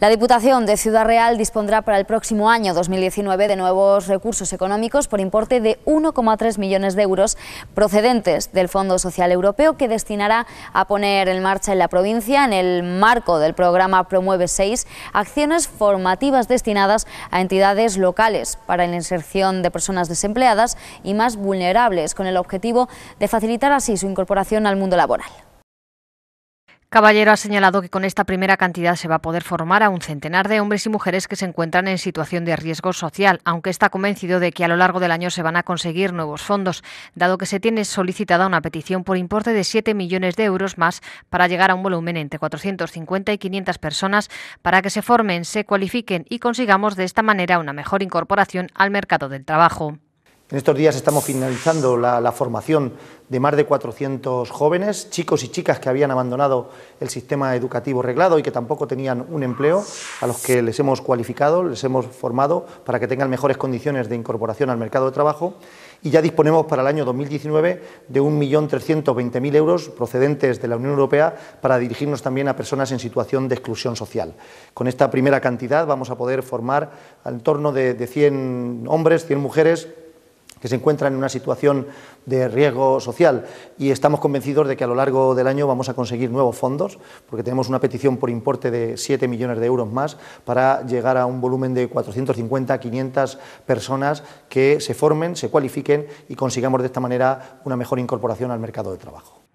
La Diputación de Ciudad Real dispondrá para el próximo año 2019 de nuevos recursos económicos por importe de 1,3 millones de euros procedentes del Fondo Social Europeo que destinará a poner en marcha en la provincia, en el marco del programa Promueve 6, acciones formativas destinadas a entidades locales para la inserción de personas desempleadas y más vulnerables, con el objetivo de facilitar así su incorporación al mundo laboral. Caballero ha señalado que con esta primera cantidad se va a poder formar a un centenar de hombres y mujeres que se encuentran en situación de riesgo social, aunque está convencido de que a lo largo del año se van a conseguir nuevos fondos, dado que se tiene solicitada una petición por importe de 7 millones de euros más para llegar a un volumen entre 450 y 500 personas para que se formen, se cualifiquen y consigamos de esta manera una mejor incorporación al mercado del trabajo. En estos días estamos finalizando la, formación de más de 400 jóvenes, chicos y chicas que habían abandonado el sistema educativo reglado y que tampoco tenían un empleo, a los que les hemos cualificado, les hemos formado para que tengan mejores condiciones de incorporación al mercado de trabajo y ya disponemos para el año 2019 de 1.320.000 euros procedentes de la Unión Europea para dirigirnos también a personas en situación de exclusión social. Con esta primera cantidad vamos a poder formar ...al torno de, de 100 hombres, 100 mujeres, que se encuentran en una situación de riesgo social y estamos convencidos de que a lo largo del año vamos a conseguir nuevos fondos, porque tenemos una petición por importe de 7 millones de euros más para llegar a un volumen de 450 500 personas que se formen, se cualifiquen y consigamos de esta manera una mejor incorporación al mercado de trabajo.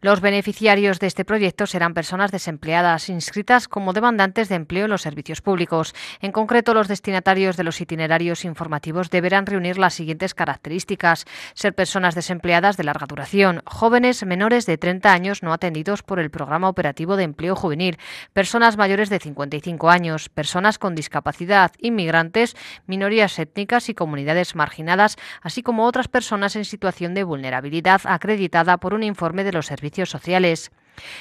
Los beneficiarios de este proyecto serán personas desempleadas inscritas como demandantes de empleo en los servicios públicos. En concreto, los destinatarios de los itinerarios informativos deberán reunir las siguientes características. Ser personas desempleadas de larga duración, jóvenes menores de 30 años no atendidos por el Programa Operativo de Empleo Juvenil, personas mayores de 55 años, personas con discapacidad, inmigrantes, minorías étnicas y comunidades marginadas, así como otras personas en situación de vulnerabilidad acreditada por un informe de los servicios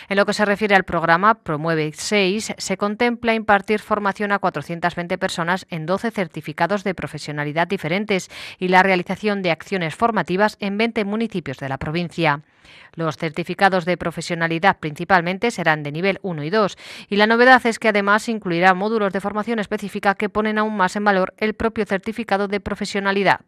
en lo que se refiere al programa Promueve 6, se contempla impartir formación a 420 personas en 12 certificados de profesionalidad diferentes y la realización de acciones formativas en 20 municipios de la provincia. Los certificados de profesionalidad principalmente serán de nivel 1 y 2 y la novedad es que además incluirá módulos de formación específica que ponen aún más en valor el propio certificado de profesionalidad.